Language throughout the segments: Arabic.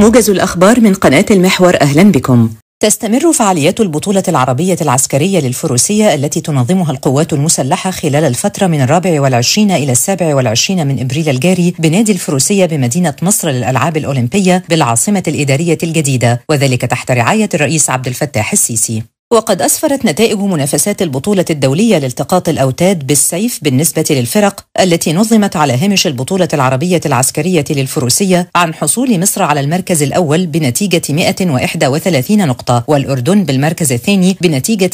موجز الأخبار من قناة المحور أهلا بكم تستمر فعاليات البطولة العربية العسكرية للفروسية التي تنظمها القوات المسلحة خلال الفترة من الرابع والعشرين إلى السابع والعشرين من إبريل الجاري بنادي الفروسية بمدينة مصر للألعاب الأولمبية بالعاصمة الإدارية الجديدة وذلك تحت رعاية الرئيس عبد الفتاح السيسي وقد أسفرت نتائج منافسات البطولة الدولية لالتقاط الأوتاد بالسيف بالنسبة للفرق التي نظمت على هامش البطولة العربية العسكرية للفروسية عن حصول مصر على المركز الأول بنتيجة 131 نقطة والأردن بالمركز الثاني بنتيجة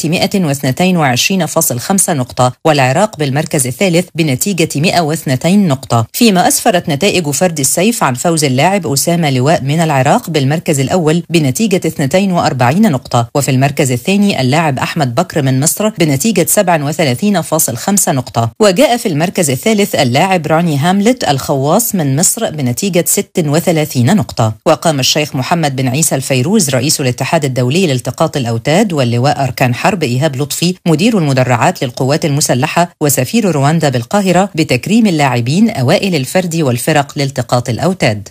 122.5 نقطة والعراق بالمركز الثالث بنتيجة 102 نقطة فيما أسفرت نتائج فرد السيف عن فوز اللاعب أسامة لواء من العراق بالمركز الأول بنتيجة 42 نقطة وفي المركز الثاني الثاني اللاعب أحمد بكر من مصر بنتيجة 37.5 نقطة وجاء في المركز الثالث اللاعب راني هاملت الخواص من مصر بنتيجة 36 نقطة وقام الشيخ محمد بن عيسى الفيروز رئيس الاتحاد الدولي لالتقاط الأوتاد واللواء أركان حرب إيهاب لطفي مدير المدرعات للقوات المسلحة وسفير رواندا بالقاهرة بتكريم اللاعبين أوائل الفرد والفرق لالتقاط الأوتاد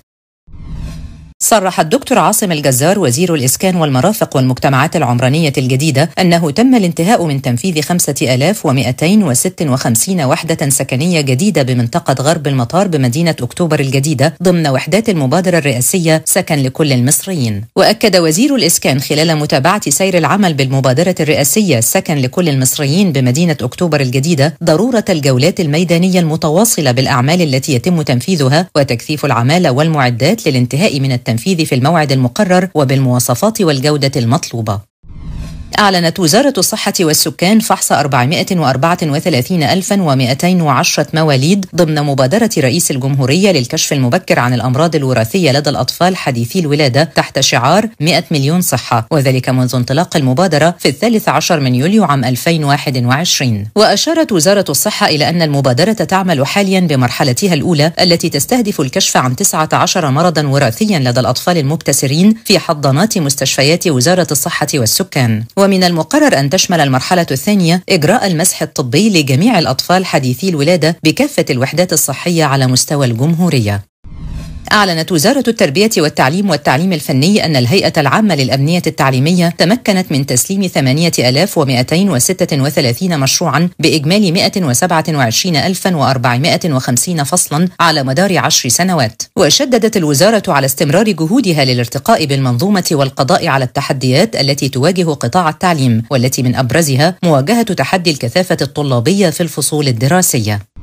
صرح الدكتور عاصم الجزار وزير الإسكان والمرافق والمجتمعات العمرانية الجديدة أنه تم الانتهاء من تنفيذ 5256 وحدة سكنية جديدة بمنطقة غرب المطار بمدينة أكتوبر الجديدة ضمن وحدات المبادرة الرئاسية سكن لكل المصريين وأكد وزير الإسكان خلال متابعة سير العمل بالمبادرة الرئاسية سكن لكل المصريين بمدينة أكتوبر الجديدة ضرورة الجولات الميدانية المتواصلة بالأعمال التي يتم تنفيذها وتكثيف العمالة والمعدات للانتهاء من التنفيذ التنفيذ في الموعد المقرر وبالمواصفات والجودة المطلوبة أعلنت وزارة الصحة والسكان فحص 434210 مواليد ضمن مبادرة رئيس الجمهورية للكشف المبكر عن الأمراض الوراثية لدى الأطفال حديثي الولادة تحت شعار 100 مليون صحة وذلك منذ انطلاق المبادرة في الثالث عشر من يوليو عام 2021 وأشارت وزارة الصحة إلى أن المبادرة تعمل حاليا بمرحلتها الأولى التي تستهدف الكشف عن 19 مرضا وراثيا لدى الأطفال المبتسرين في حضانات مستشفيات وزارة الصحة والسكان ومن المقرر أن تشمل المرحلة الثانية إجراء المسح الطبي لجميع الأطفال حديثي الولادة بكافة الوحدات الصحية على مستوى الجمهورية أعلنت وزارة التربية والتعليم والتعليم الفني أن الهيئة العامة للأمنية التعليمية تمكنت من تسليم 8236 مشروعا بإجمالي 127450 فصلا على مدار عشر سنوات وشددت الوزارة على استمرار جهودها للارتقاء بالمنظومة والقضاء على التحديات التي تواجه قطاع التعليم والتي من أبرزها مواجهة تحدي الكثافة الطلابية في الفصول الدراسية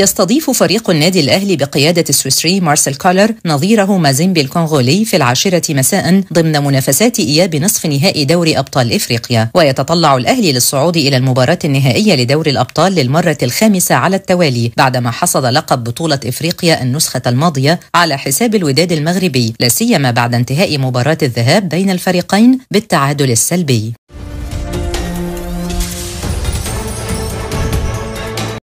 يستضيف فريق النادي الأهلي بقيادة السويسري مارسيل كولر نظيره مازيمبي الكونغولي في العاشرة مساء ضمن منافسات إياب نصف نهائي دوري أبطال إفريقيا ويتطلع الأهلي للصعود إلى المباراة النهائية لدوري الأبطال للمرة الخامسة على التوالي بعدما حصد لقب بطولة إفريقيا النسخة الماضية على حساب الوداد المغربي لا سيما بعد انتهاء مباراة الذهاب بين الفريقين بالتعادل السلبي